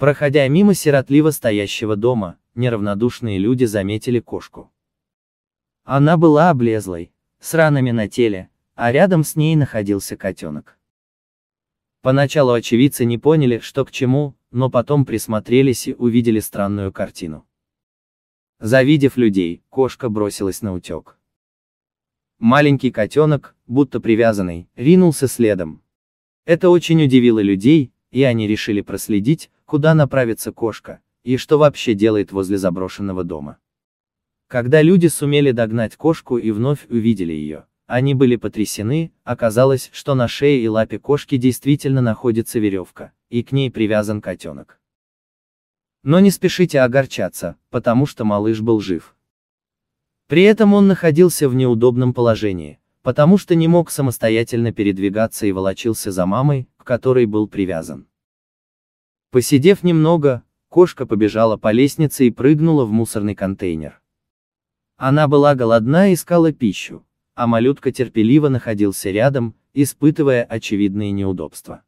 Проходя мимо сиротливо стоящего дома, неравнодушные люди заметили кошку. Она была облезлой, с ранами на теле, а рядом с ней находился котенок. Поначалу очевидцы не поняли, что к чему, но потом присмотрелись и увидели странную картину. Завидев людей, кошка бросилась на утек. Маленький котенок, будто привязанный, ринулся следом. Это очень удивило людей, и они решили проследить, куда направится кошка, и что вообще делает возле заброшенного дома. Когда люди сумели догнать кошку и вновь увидели ее, они были потрясены, оказалось, что на шее и лапе кошки действительно находится веревка, и к ней привязан котенок. Но не спешите огорчаться, потому что малыш был жив. При этом он находился в неудобном положении, потому что не мог самостоятельно передвигаться и волочился за мамой, к которой был привязан. Посидев немного, кошка побежала по лестнице и прыгнула в мусорный контейнер. Она была голодна и искала пищу, а малютка терпеливо находился рядом, испытывая очевидные неудобства.